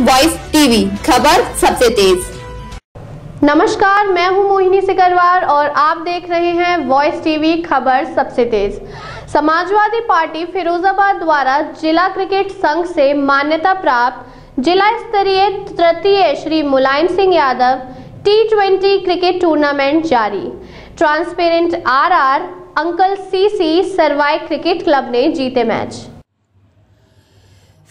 voice TV खबर सबसे तेज नमस्कार मैं हूं मोहिनी सिकरवार और आप देख रहे हैं वॉइस टीवी खबर सबसे तेज समाजवादी पार्टी फिरोजाबाद द्वारा जिला क्रिकेट संघ से मान्यता प्राप्त जिला स्तरीय तृतीय Shri Mulayam Singh Yadav T twenty cricket tournament जारी ट्रांसपेरेंट आरआर अंकल सीसी सर्वाइक क्रिकेट क्लब ने जीते मैच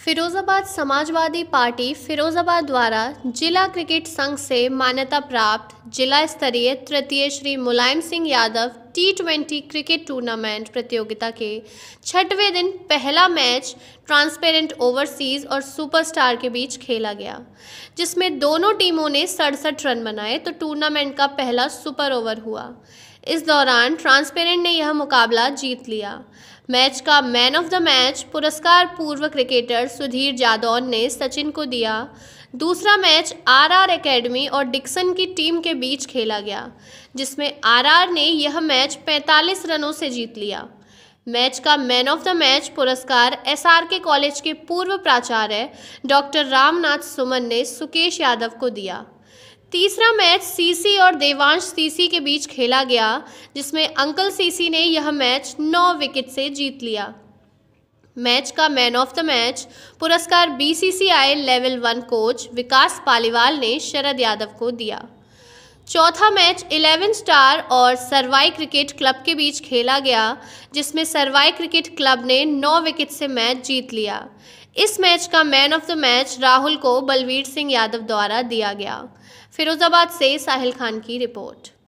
फिरोजाबाद समाजवादी पार्टी फिरोजाबाद द्वारा जिला क्रिकेट संघ से मान्यता प्राप्त जिला स्तरीय तृतीय Shri Mulayam Singh Yadav T twenty cricket tournament प्रतियोगिता के छठवें दिन पहला मैच ट्रांसपेरेंट ओवरसीज और सुपरस्टार के बीच खेला गया जिसमें दोनों टीमों ने सड़सठ रन बनाए तो टूर्नामेंट का पहला सुपर ओवर हुआ इस दौरान ट्रांसपेरेंट ने यह मुकाबला जीत लिया मैच का मैन ऑफ द मैच पुरस्कार पूर्व क्रिकेटर सुधीर जादौन ने सचिन को दिया दूसरा मैच आरआर एकेडमी और डिक्सन की टीम के बीच खेला गया जिसमें आरआर ने यह मैच 45 रनों से जीत लिया मैच का मैन ऑफ द मैच पुरस्कार एसआरके कॉलेज के पूर्व प्राचार्य डॉक्टर रामनाथ सुमन ने सुकेश यादव को दिया तीसरा मैच सीसी और देवांश सीसी के बीच खेला गया जिसमें अंकल सीसी ने यह मैच नौ विकेट से जीत लिया मैच का मैन ऑफ द मैच पुरस्कार BCCI level one coach Vikas Paliwal ने शरद यादव को दिया चौथा मैच इलेवन स्टार और सरवाई क्रिकेट क्लब के बीच खेला गया जिसमें सरवाई क्रिकेट क्लब ने नौ विकेट से मैच जीत लिया इस मैच का man of the match Rahul को बलवीर सिंह यादव द्वारा दिया गया फिरोजाबाद से साहिल खान की रिपोर्ट